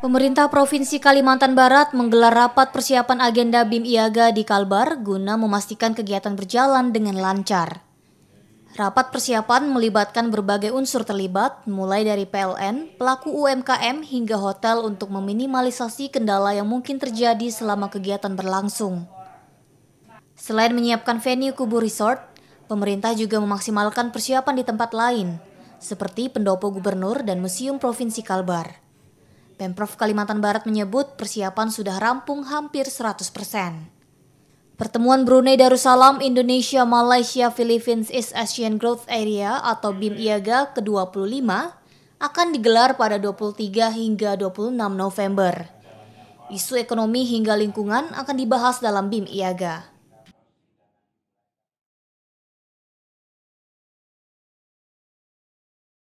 Pemerintah Provinsi Kalimantan Barat menggelar rapat persiapan agenda BIM Iaga di Kalbar guna memastikan kegiatan berjalan dengan lancar. Rapat persiapan melibatkan berbagai unsur terlibat, mulai dari PLN, pelaku UMKM, hingga hotel untuk meminimalisasi kendala yang mungkin terjadi selama kegiatan berlangsung. Selain menyiapkan venue Kubu Resort, pemerintah juga memaksimalkan persiapan di tempat lain, seperti pendopo gubernur dan museum Provinsi Kalbar. Pemprov Kalimantan Barat menyebut persiapan sudah rampung hampir 100 persen. Pertemuan Brunei Darussalam Indonesia Malaysia Philippines East Asian Growth Area atau BIM IAGA ke-25 akan digelar pada 23 hingga 26 November. Isu ekonomi hingga lingkungan akan dibahas dalam BIM IAGA.